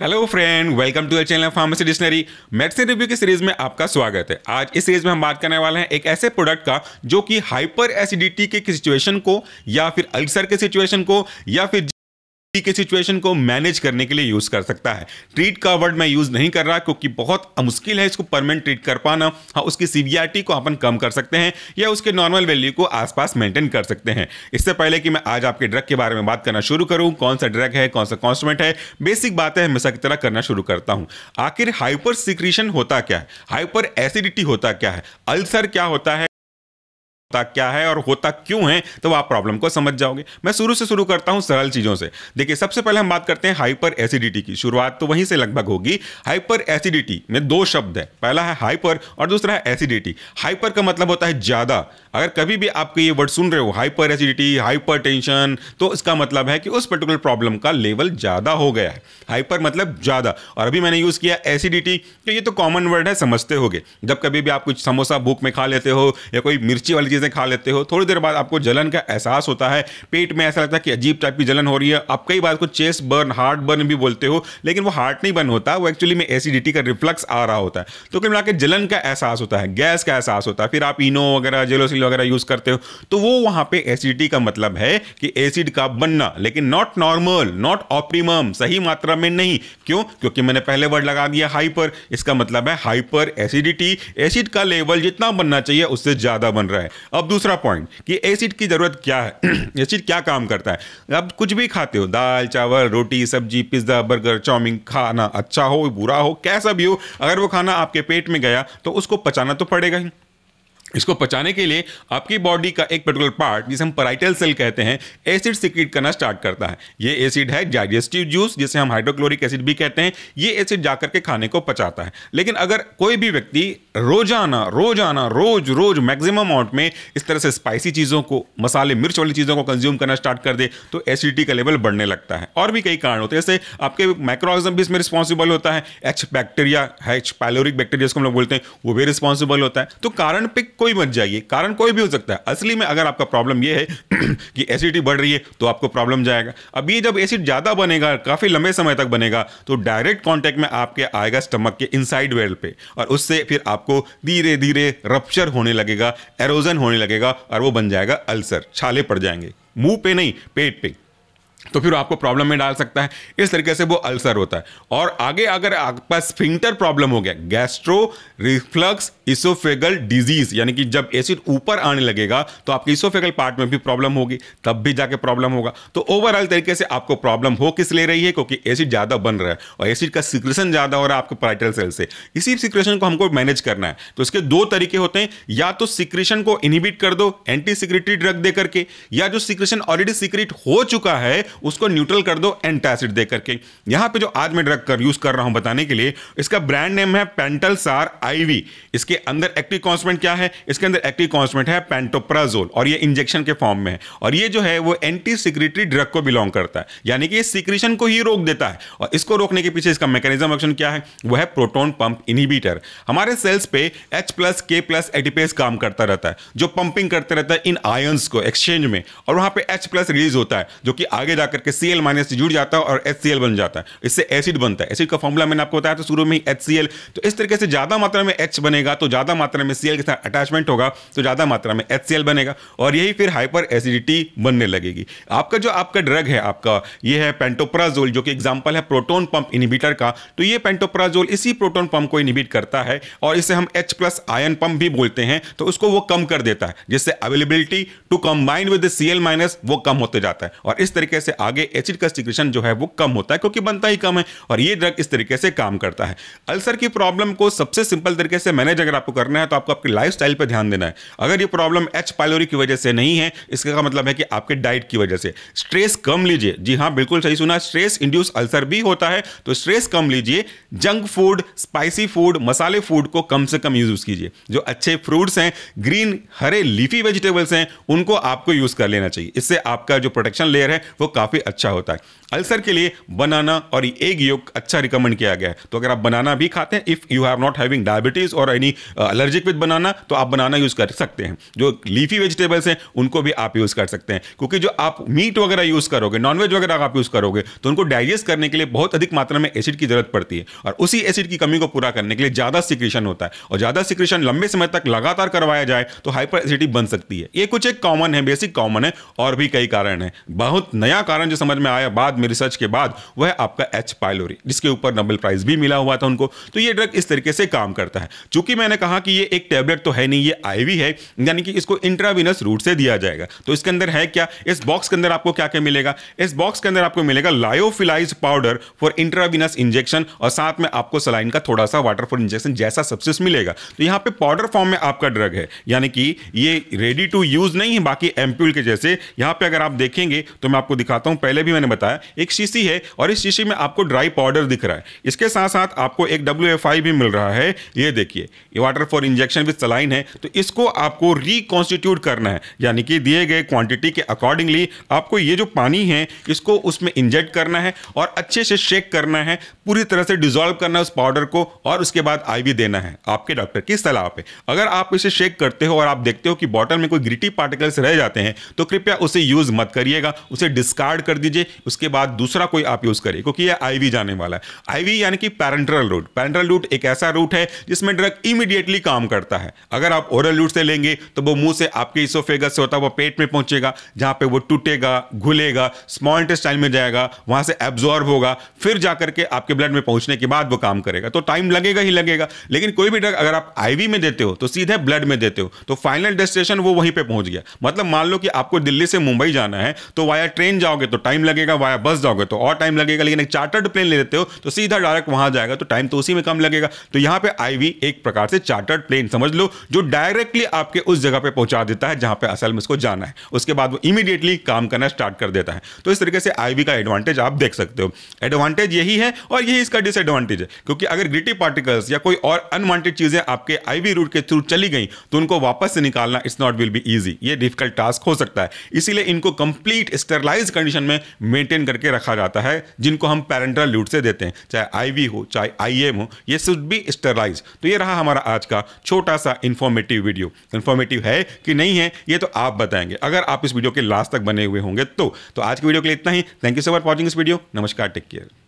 hello friend welcome to the channel pharmacy dictionary medicine review की series में आपका स्वागत है आज इस सीरीज में हम बात करने वाले हैं एक ऐसे प्रोडक्ट का जो कि हाइपर एसिडिटी के सिचुएशन को या फिर अल्सर के सिचुएशन को या फिर के सिचुएशन को मैनेज करने के लिए यूज़ कर सकता है ट्रीट का वर्ड मैं यूज़ नहीं कर रहा क्योंकि बहुत मुश्किल है इसको परमानेंट ट्रीट कर पाना हाँ उसकी सीवियरिटी को अपन कम कर सकते हैं या उसके नॉर्मल वैल्यू को आसपास मेंटेन कर सकते हैं इससे पहले कि मैं आज आपके ड्रग के बारे में बात करना शुरू करूं कौन सा ड्रग है कौन सा कॉन्स्टमेंट है बेसिक बातें हमेशा की तरह करना शुरू करता हूँ आखिर हाइपर सिक्रीशन होता क्या है हाइपर एसिडिटी होता क्या है अल्सर क्या होता है होता क्या है और होता क्यों है तो आप प्रॉब्लम को समझ जाओगे मैं शुरू से शुरू करता हूं सरल चीज़ों से देखिए सबसे पहले हम बात करते हैं हाइपर एसिडिटी की शुरुआत तो वहीं से लगभग होगी हाइपर एसिडिटी में दो शब्द है पहला है हाइपर और दूसरा है एसिडिटी हाइपर का मतलब होता है ज़्यादा अगर कभी भी आपको ये वर्ड सुन रहे हो हाइपर एसिडिटी हाइपर टेंशन तो इसका मतलब है कि उस पर्टिकुलर प्रॉब्लम का लेवल ज़्यादा हो गया है हाइपर मतलब ज़्यादा और अभी मैंने यूज़ किया एसिडिटी तो ये तो कॉमन वर्ड है समझते हो जब कभी भी आप कुछ समोसा भूख में खा लेते हो या कोई मिर्ची वाली चीज चीज़ें खा लेते हो थोड़ी देर बाद आपको जलन का एहसास होता है पेट में ऐसा लगता है कि अजीब टाइप की जलन हो रही है आप कई बार को चेस्ट बर्न हार्ट बर्न भी बोलते हो लेकिन वो हार्ट नहीं बर्न होता वो एक्चुअली में एसिडिटी का रिफ्लक्स आ रहा होता है तो कुल मिला जलन का एहसास होता है गैस का एहसास होता है फिर आप इनो वगैरह जेलोसिल वगैरह यूज़ करते हो तो वो वहाँ पर एसिडिटी का मतलब है कि एसिड का बनना लेकिन नॉट नॉर्मल नॉट ऑप्टिमम सही मात्रा में नहीं क्यों क्योंकि मैंने पहले वर्ड लगा दिया हाइपर इसका मतलब है हाइपर एसिडिटी एसिड का लेवल जितना बनना चाहिए उससे ज़्यादा बन रहा है अब दूसरा पॉइंट कि एसिड की ज़रूरत क्या है एसिड क्या काम करता है अब कुछ भी खाते हो दाल चावल रोटी सब्जी पिज्ज़ा बर्गर चाउमिन खाना अच्छा हो बुरा हो कैसा भी हो अगर वो खाना आपके पेट में गया तो उसको पचाना तो पड़ेगा ही इसको पचाने के लिए आपकी बॉडी का एक पर्टिकुलर पार्ट जिसे हम पराइटल सेल कहते हैं एसिड सिक्रीट करना स्टार्ट करता है ये एसिड है डाइजेस्टिव जूस जिसे हम हाइड्रोक्लोरिक एसिड भी कहते हैं ये एसिड जाकर के खाने को पचाता है लेकिन अगर कोई भी व्यक्ति रोजाना रोजाना रोज रोज मैक्सिमम अमाउंट में इस तरह से स्पाइसी चीज़ों को मसाले मिर्च वाली चीज़ों को कंज्यूम करना स्टार्ट कर दे तो एसिडिटी का लेवल बढ़ने लगता है और भी कई कारण होते हैं जैसे आपके माइक्रोजम भी इसमें रिस्पॉन्सिबल होता है H bacteria H pyloric bacteria जिसको हम लोग बोलते हैं वो भी रिस्पॉन्सिबल होता है तो कारण पे कोई कोई मत जाइए कारण कोई भी हो सकता है असली में अगर आपका प्रॉब्लम ये है कि एसिडिटी बढ़ रही है तो आपको प्रॉब्लम जाएगा अब ये जब एसिड ज़्यादा बनेगा काफ़ी लंबे समय तक बनेगा तो डायरेक्ट कॉन्टैक्ट में आपके आएगा स्टमक के इनसाइड वेल पे और उससे फिर आपको धीरे धीरे रप्चर होने लगेगा एरोजन होने लगेगा और वो बन जाएगा अल्सर छाले पड़ जाएंगे मुंह पे नहीं पेट पे तो फिर आपको प्रॉब्लम में डाल सकता है इस तरीके से वो अल्सर होता है और आगे अगर आपके पास फिंटर प्रॉब्लम हो गया गैस्ट्रो रिफ्लक्स इसोफेगल डिजीज यानी कि जब एसिड ऊपर आने लगेगा तो आपके इसोफेगल पार्ट में भी प्रॉब्लम होगी तब भी जाके प्रॉब्लम होगा तो ओवरऑल तरीके से आपको प्रॉब्लम हो किस ले रही है क्योंकि एसिड ज़्यादा बन रहा है और एसिड का सिक्रेशन ज़्यादा हो रहा है आपके पाइटल सेल से इसी सिक्रेशन को हमको मैनेज करना है तो इसके दो तरीके होते हैं या तो सिक्रेशन को इनहिबिट कर दो एंटी सिक्रेटरी ड्रग दे करके या जो सिक्रेशन ऑलरेडी सिक्रेट हो चुका है उसको न्यूट्रल कर दो एंटासिड दे करके यहाँ पे जो आज मैं ड्रग कर यूज़ कर रहा हूँ बताने के लिए इसका ब्रांड नेम है पेंटल सार आईवी इसके अंदर एक्टिव कॉन्स्टेंट क्या है इसके अंदर एक्टिव कॉन्स्टेंट है पेंटोप्राजोल और ये इंजेक्शन के फॉर्म में है और ये जो है वो एंटी सिक्रेटरी ड्रग को बिलोंग करता है यानी कि ये सिक्रेशन को ही रोक देता है और इसको रोकने के पीछे इसका मैकेनिज्म एक्शन क्या है वह है प्रोटोन पंप इनहिबिटर हमारे सेल्स पे H plus K plus ATPase काम करता रहता है जो पंपिंग करते रहता है इन आयंस को एक्सचेंज में और वहां पे एच प्लस रिलीज होता है जो कि आगे जा मिला करके सी एल माइनस जुड़ जाता है और एच सी एल बन जाता है इससे एसिड बनता है एसिड का फॉर्मूला मैंने आपको बताया तो शुरू में ही एच तो इस तरीके से ज़्यादा मात्रा में एच बनेगा तो ज़्यादा मात्रा में सी एल के साथ अटैचमेंट होगा तो ज़्यादा मात्रा में एच सी एल बनेगा और यही फिर हाइपर एसिडिटी बनने लगेगी आपका जो आपका ड्रग है आपका ये है पेंटोप्राजोल जो कि एग्जाम्पल है प्रोटोन पंप इनिबिटर का तो ये पेंटोप्राजोल इसी प्रोटोन पंप को इनिबिट करता है और इसे हम एच प्लस आयन पंप भी बोलते हैं तो उसको वो कम कर देता है जिससे availability to combine with C L minus वो कम होते जाता है और इस तरीके से आगे एसिड का सिक्रेशन जो है वो कम होता है क्योंकि बनता ही कम है और ये ड्रग इस तरीके से काम करता है अल्सर की प्रॉब्लम को सबसे सिंपल तरीके से मैनेज अगर आपको करना है तो आपको आपकी लाइफ स्टाइल ध्यान देना है अगर ये प्रॉब्लम एच पायलोरी की वजह से नहीं है इसका मतलब है कि आपके डाइट की वजह से स्ट्रेस कम लीजिए जी हाँ बिल्कुल सही सुना स्ट्रेस इंड्यूस अल्सर भी होता है तो स्ट्रेस कम लीजिए जंक फूड स्पाइसी फूड मसाले फूड को कम से कम यूज़ कीजिए जो अच्छे फ्रूट्स हैं ग्रीन हरे लीफी वेजिटेबल्स हैं उनको आपको यूज़ कर लेना चाहिए इससे आपका जो प्रोटेक्शन लेयर है वो काफ़ी अच्छा होता है अल्सर के लिए बनाना और एग योग अच्छा रिकमेंड किया गया है तो अगर आप बनाना भी खाते हैं if you have not having diabetes और एनी एलर्जिक विद बनाना तो आप बनाना यूज़ कर सकते हैं जो लीफी वेजिटेबल्स हैं उनको भी आप यूज़ कर सकते हैं क्योंकि जो आप मीट वगैरह यूज़ करोगे नॉनवेज वगैरह आप यूज़ करोगे तो उनको डाइजेस्ट करने के लिए बहुत अधिक मात्रा में एसिड की जरूरत पड़ती है और उसी एसिड की कमी को पूरा करने के लिए ज़्यादा सिक्रेशन होता है और ज़्यादा सिक्रेशन लंबे समय तक लगातार करवाया जाए तो हाइपर एसिडिटी बन सकती है ये कुछ एक कॉमन है बेसिक कॉमन है और भी कई कारण है बहुत नया कारण जो समझ में आया बाद में रिसर्च के बाद वह आपका एच पाइलोरी जिसके ऊपर नोबेल प्राइज भी मिला हुआ था उनको तो ये ड्रग इस तरीके से काम करता है चूंकि मैंने कहा कि ये एक टैबलेट तो है नहीं ये आईवी है यानी कि इसको इंट्राविनस रूट से दिया जाएगा तो इसके अंदर है क्या इस बॉक्स के अंदर आपको क्या क्या मिलेगा इस बॉक्स के अंदर आपको मिलेगा lyophilize powder for intravenous injection और साथ में आपको सलाइन का थोड़ा सा वाटर फॉर इंजेक्शन जैसा सब्सिस मिलेगा तो यहाँ पे पाउडर फॉर्म में आपका ड्रग है यानी कि ये रेडी टू यूज नहीं है बाकी एम्प्यूल के जैसे यहाँ पे अगर आप देखेंगे तो मैं आपको दिखा दिखाता हूँ पहले भी मैंने बताया एक शीशी है और इस शीशी में आपको ड्राई पाउडर दिख रहा है इसके साथ साथ आपको एक डब्ल्यू भी मिल रहा है ये देखिए ये water for injection with saline है तो इसको आपको रिकॉन्स्टिट्यूट करना है यानी कि दिए गए क्वांटिटी के अकॉर्डिंगली आपको ये जो पानी है इसको उसमें इंजेक्ट करना है और अच्छे से शेक करना है पूरी तरह से डिजोल्व करना है उस पाउडर को और उसके बाद आईवी देना है आपके डॉक्टर की सलाह पे अगर आप इसे शेक करते हो और आप देखते हो कि बॉटल में कोई ग्रिटी पार्टिकल्स रह जाते हैं तो कृपया उसे यूज़ मत करिएगा उसे डिस्कार्ड स्टार्ट कर दीजिए उसके बाद दूसरा कोई आप यूज़ करिए क्योंकि ये आईवी जाने वाला है आईवी यानी कि पैरेंट्रल रूट पैरेंट्रल रूट एक ऐसा रूट है जिसमें ड्रग इमीडिएटली काम करता है अगर आप ओरल रूट से लेंगे तो वो मुंह से आपके इसोफेगस से होता है वो पेट में पहुंचेगा जहां पे वो टूटेगा घुलेगा स्मॉल इंटेस्टाइन में जाएगा वहां से एब्जॉर्ब होगा फिर जाकर के आपके ब्लड में पहुंचने के बाद वो काम करेगा तो टाइम लगेगा ही लगेगा लेकिन कोई भी ड्रग अगर आप आईवी में देते हो तो सीधे ब्लड में देते हो तो फाइनल डेस्टिनेशन वो वहीं पर पहुंच गया मतलब मान लो कि आपको दिल्ली से मुंबई जाना है तो वाया ट्रेन जाओ जाओगे तो टाइम लगेगा वाया बस जाओगे तो और टाइम लगेगा लेकिन एक चार्टर्ड प्लेन ले लेते हो तो सीधा डायरेक्ट वहां जाएगा तो टाइम तो उसी में कम लगेगा तो यहां पर आईवी एक प्रकार से चार्टर्ड प्लेन समझ लो जो डायरेक्टली आपके उस जगह पर पहुंचा देता है जहां पर असल में उसको जाना है उसके बाद वो इमीडिएटली काम करना स्टार्ट कर देता है तो इस तरीके से आईवी का एडवांटेज आप देख सकते हो एडवांटेज यही है और यही इसका डिसएडवांटेज है क्योंकि अगर ग्रिटी पार्टिकल्स या कोई और अनवांटेड चीजें आपके आईवी रूट के थ्रू चली गई तो उनको वापस से निकालना it's not will be easy ये डिफिकल्ट टास्क हो सकता है इसीलिए इनको कंप्लीट स्टेरलाइज करना कंडीशन में मेंटेन करके रखा जाता है जिनको हम पैरेंटल ल्यूट से देते हैं चाहे आईवी हो चाहे आईएम हो ये शुड बी स्टरलाइज तो ये रहा हमारा आज का छोटा सा इन्फॉर्मेटिव वीडियो इन्फॉर्मेटिव है कि नहीं है ये तो आप बताएंगे अगर आप इस वीडियो के लास्ट तक बने हुए होंगे तो, तो आज के वीडियो के लिए इतना ही thank you so much watching इस वीडियो नमस्कार टेक केयर